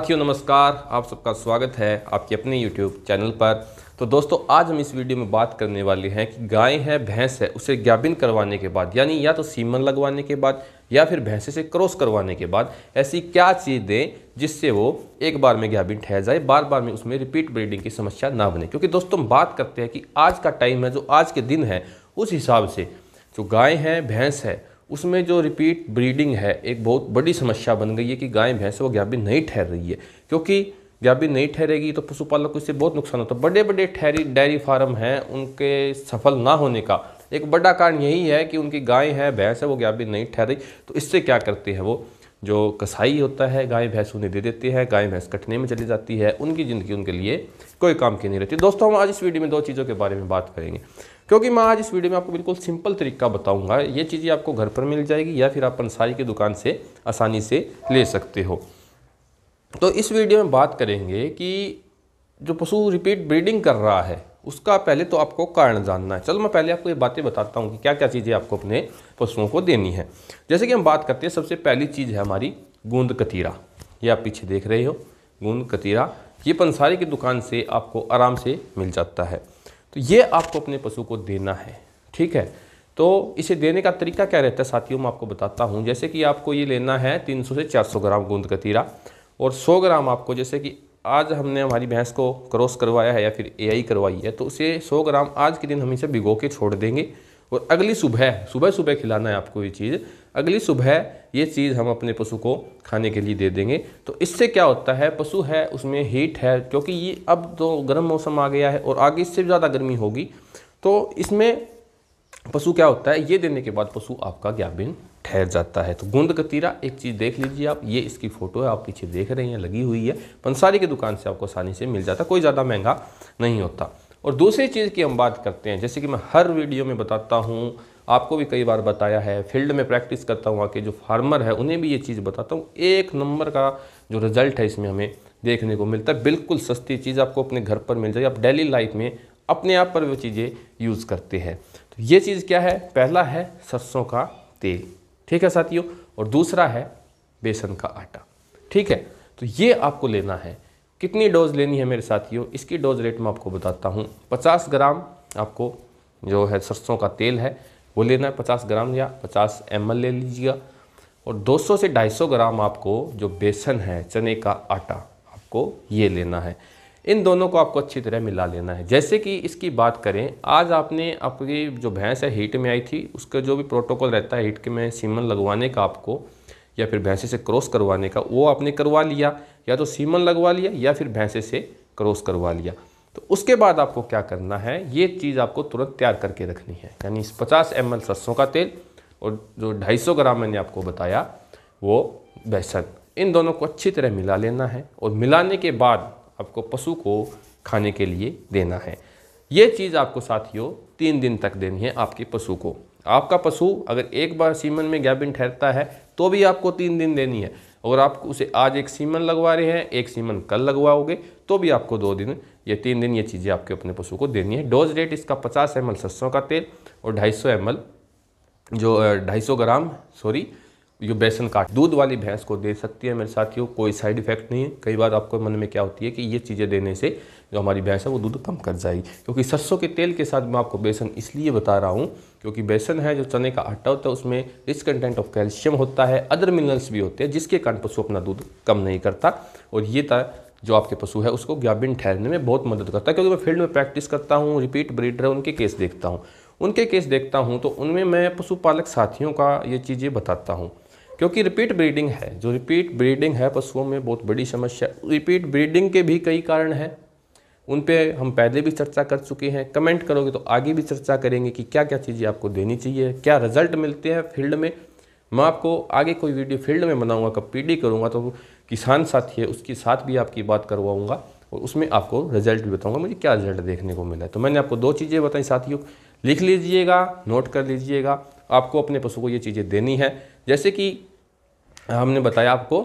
साथियों नमस्कार आप सबका स्वागत है आपके अपने YouTube चैनल पर तो दोस्तों आज हम इस वीडियो में बात करने वाले हैं कि गाय है भैंस है उसे गाभिन करवाने के बाद यानी या तो सीमन लगवाने के बाद या फिर भैंसे से क्रॉस करवाने के बाद ऐसी क्या चीज़ दें जिससे वो एक बार में ज्ञाबिन ठहर जाए बार बार में उसमें रिपीट ब्रीडिंग की समस्या ना बने क्योंकि दोस्तों हम बात करते हैं कि आज का टाइम है जो आज के दिन है उस हिसाब से जो गाय है भैंस है उसमें जो रिपीट ब्रीडिंग है एक बहुत बड़ी समस्या बन गई है कि गाय भैंस वो गाभिन नहीं ठहर रही है क्योंकि गाभिन नहीं ठहरेगी तो पशुपालक को इससे बहुत नुकसान होता है बड़े बड़े ठहरी डेयरी फार्म हैं उनके सफल ना होने का एक बड़ा कारण यही है कि उनकी गाय है भैंस है वो गाभिन नहीं ठहरी तो इससे क्या करती है वो जो कसाई होता है गाय भैंस उन्हें दे देती है गाय भैंस कटने में चली जाती है उनकी ज़िंदगी उनके लिए कोई काम की नहीं रहती दोस्तों हम आज इस वीडियो में दो चीज़ों के बारे में बात करेंगे क्योंकि मैं आज इस वीडियो में आपको बिल्कुल सिंपल तरीका बताऊंगा ये चीज़ें आपको घर पर मिल जाएगी या फिर आप अंसारी की दुकान से आसानी से ले सकते हो तो इस वीडियो में बात करेंगे कि जो पशु रिपीट ब्रीडिंग कर रहा है उसका पहले तो आपको कारण जानना है चलो मैं पहले आपको ये बातें बताता हूँ कि क्या क्या चीज़ें आपको अपने पशुओं को देनी है जैसे कि हम बात करते हैं सबसे पहली चीज़ है हमारी गूंद कतीरा ये आप पीछे देख रहे हो गूंद कतीरा ये पंसारी की दुकान से आपको आराम से मिल जाता है तो ये आपको अपने पशु को देना है ठीक है तो इसे देने का तरीका क्या रहता है साथियों मैं आपको बताता हूँ जैसे कि आपको ये लेना है 300 से 400 ग्राम गूंद कतीरा और 100 ग्राम आपको जैसे कि आज हमने हमारी भैंस को क्रॉस करवाया है या फिर ए करवाई है तो उसे 100 ग्राम आज के दिन हम इसे भिगो के छोड़ देंगे और अगली सुबह सुबह सुबह खिलाना है आपको ये चीज़ अगली सुबह ये चीज़ हम अपने पशु को खाने के लिए दे देंगे तो इससे क्या होता है पशु है उसमें हीट है क्योंकि ये अब तो गर्म मौसम आ गया है और आगे इससे ज़्यादा गर्मी होगी तो इसमें पशु क्या होता है ये देने के बाद पशु आपका ज्ञापिन ठहर जाता है तो गोंद कतीरा एक चीज़ देख लीजिए आप ये इसकी फ़ोटो है आप पीछे देख रहे हैं लगी हुई है पंसारी की दुकान से आपको आसानी से मिल जाता कोई ज़्यादा महंगा नहीं होता और दूसरी चीज़ की हम बात करते हैं जैसे कि मैं हर वीडियो में बताता हूँ आपको भी कई बार बताया है फील्ड में प्रैक्टिस करता हूँ आके जो फार्मर है उन्हें भी ये चीज़ बताता हूँ एक नंबर का जो रिज़ल्ट है इसमें हमें देखने को मिलता है बिल्कुल सस्ती चीज़ आपको अपने घर पर मिल जाएगी आप डेली लाइफ में अपने आप पर वो चीज़ें यूज़ करते हैं तो ये चीज़ क्या है पहला है सरसों का तेल ठीक है साथियों और दूसरा है बेसन का आटा ठीक है तो ये आपको लेना है कितनी डोज लेनी है मेरे साथियों इसकी डोज रेट मैं आपको बताता हूँ पचास ग्राम आपको जो है सरसों का तेल है वो लेना है पचास ग्राम या पचास एम ले लीजिएगा और 200 से 250 ग्राम आपको जो बेसन है चने का आटा आपको ये लेना है इन दोनों को आपको अच्छी तरह मिला लेना है जैसे कि इसकी बात करें आज आपने आपकी जो भैंस है हीट में आई थी उसका जो भी प्रोटोकॉल रहता है हीट के में सीमन लगवाने का आपको या फिर भैंसे से क्रॉस करवाने का वो आपने करवा लिया या तो सीमन लगवा लिया या फिर भैंसे से क्रॉस करवा लिया तो उसके बाद आपको क्या करना है ये चीज़ आपको तुरंत तैयार करके रखनी है यानी पचास एम एल सरसों का तेल और जो ढाई सौ ग्राम मैंने आपको बताया वो बेसन इन दोनों को अच्छी तरह मिला लेना है और मिलाने के बाद आपको पशु को खाने के लिए देना है ये चीज़ आपको साथियों तीन दिन तक देनी है आपके पशु को आपका पशु अगर एक बार सीमन में गैबिन ठहरता है तो भी आपको तीन दिन देनी है अगर आप उसे आज एक सीमन लगवा रहे हैं एक सीमन कल लगवाओगे तो भी आपको दो दिन या तीन दिन ये चीज़ें आपके अपने पशु को देनी है डोज रेट इसका पचास एम एल सरसों का तेल और ढाई सौ एम एल जो ढाई सौ ग्राम सॉरी जो बेसन काट दूध वाली भैंस को दे सकती है मेरे साथियों कोई साइड इफेक्ट नहीं है कई बार आपको मन में क्या होती है कि ये चीज़ें देने से जो हमारी भैंस है वो दूध कम कर जाएगी क्योंकि सरसों के तेल के साथ मैं आपको बेसन इसलिए बता रहा हूँ क्योंकि बेसन है जो चने का आटा होता है उसमें रिच कंटेंट ऑफ कैल्शियम होता है अदर मिनरल्स भी होते हैं जिसके कारण पशु अपना दूध कम नहीं करता और ये था जो आपके पशु है उसको ग्याबिन ठहरने में बहुत मदद करता है क्योंकि मैं फील्ड में प्रैक्टिस करता हूँ रिपीट ब्रीडर उनके केस देखता हूँ उनके केस देखता हूँ तो उनमें मैं पशुपालक साथियों का ये चीज़ें बताता हूँ क्योंकि रिपीट ब्रीडिंग है जो रिपीट ब्रीडिंग है पशुओं में बहुत बड़ी समस्या रिपीट ब्रीडिंग के भी कई कारण हैं उन पर हम पहले भी चर्चा कर चुके हैं कमेंट करोगे तो आगे भी चर्चा करेंगे कि क्या क्या चीज़ें आपको देनी चाहिए क्या रिजल्ट मिलते हैं फील्ड में मैं आपको आगे कोई वीडियो फील्ड में बनाऊंगा कब पी डी करूँगा तो किसान साथी है उसके साथ भी आपकी बात करवाऊंगा और उसमें आपको रिजल्ट भी बताऊंगा मुझे क्या रिजल्ट देखने को मिला है तो मैंने आपको दो चीज़ें बताई साथियों लिख लीजिएगा नोट कर लीजिएगा आपको अपने पशु को ये चीज़ें देनी है जैसे कि हमने बताया आपको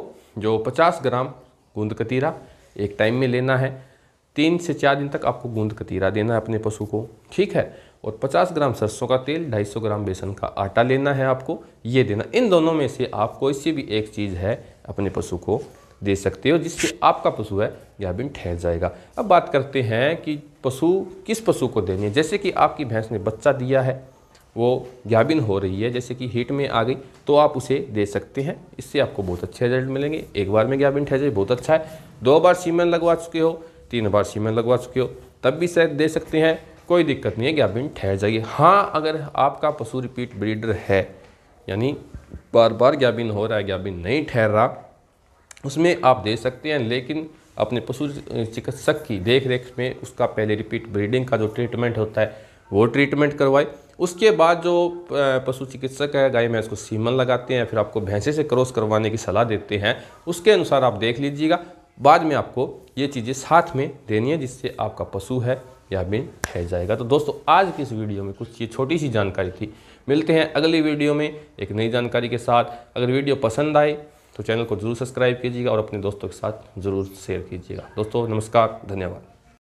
जो 50 ग्राम गूंद कतीरा एक टाइम में लेना है तीन से चार दिन तक आपको गूंद कतीरा देना है अपने पशु को ठीक है और 50 ग्राम सरसों का तेल 250 ग्राम बेसन का आटा लेना है आपको ये देना इन दोनों में से आप कोई सी भी एक चीज़ है अपने पशु को दे सकते हो जिससे आपका पशु है गाभिन ठहर जाएगा अब बात करते हैं कि पशु किस पशु को देनी है जैसे कि आपकी भैंस ने बच्चा दिया है वो गाभिन हो रही है जैसे कि हीट में आ गई तो आप उसे दे सकते हैं इससे आपको बहुत अच्छे रिजल्ट मिलेंगे एक बार में गाभिन ठहर जाए बहुत अच्छा है दो बार सीमेंट लगवा चुके हो तीन बार सीमेंट लगवा चुके हो तब भी शायद दे सकते हैं कोई दिक्कत नहीं है गैबिन ठहर जाइए हाँ अगर आपका पशु रिपीट ब्रीडर है यानी बार बार गैबिन हो रहा है गैबिन नहीं ठहर रहा उसमें आप दे सकते हैं लेकिन अपने पशु चिकित्सक की देख रेख में उसका पहले रिपीट ब्रीडिंग का जो ट्रीटमेंट होता है वो ट्रीटमेंट करवाए उसके बाद जो पशु चिकित्सक है गाय में इसको सीमन लगाते हैं फिर आपको भैंसे से क्रॉस करवाने की सलाह देते हैं उसके अनुसार आप देख लीजिएगा बाद में आपको ये चीज़ें साथ में देनी है जिससे आपका पशु है या बिन फैल जाएगा तो दोस्तों आज की इस वीडियो में कुछ ये छोटी सी जानकारी थी मिलते हैं अगली वीडियो में एक नई जानकारी के साथ अगर वीडियो पसंद आए तो चैनल को जरूर सब्सक्राइब कीजिएगा और अपने दोस्तों के साथ ज़रूर शेयर कीजिएगा दोस्तों नमस्कार धन्यवाद